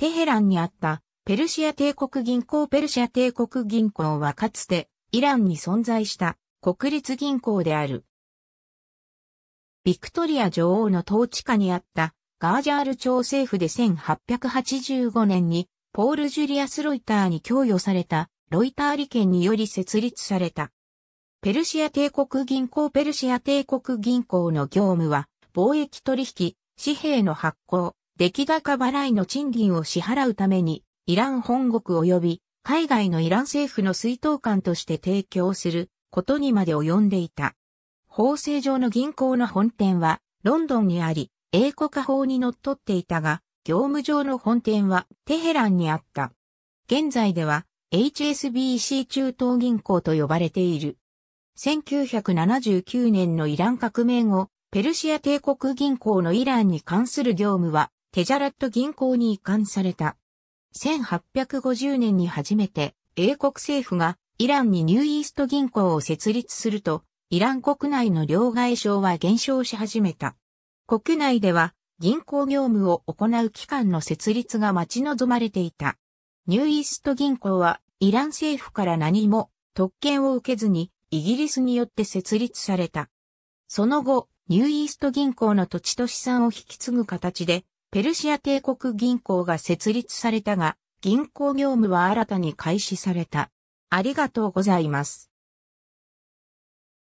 テヘランにあったペルシア帝国銀行ペルシア帝国銀行はかつてイランに存在した国立銀行である。ビクトリア女王の統治下にあったガージャール朝政府で1885年にポール・ジュリアス・ロイターに供与されたロイター利権により設立された。ペルシア帝国銀行ペルシア帝国銀行の業務は貿易取引、紙幣の発行、出来高払いの賃金を支払うために、イラン本国及び海外のイラン政府の水道管として提供することにまで及んでいた。法制上の銀行の本店はロンドンにあり、英国法に則っっていたが、業務上の本店はテヘランにあった。現在では HSBC 中東銀行と呼ばれている。1979年のイラン革命後、ペルシア帝国銀行のイランに関する業務はテジャラット銀行に移管された。1850年に初めて英国政府がイランにニューイースト銀行を設立すると、イラン国内の両外省は減少し始めた。国内では銀行業務を行う機関の設立が待ち望まれていた。ニューイースト銀行はイラン政府から何も特権を受けずにイギリスによって設立された。その後、ニューイースト銀行の土地と資産を引き継ぐ形でペルシア帝国銀行が設立されたが、銀行業務は新たに開始された。ありがとうございます。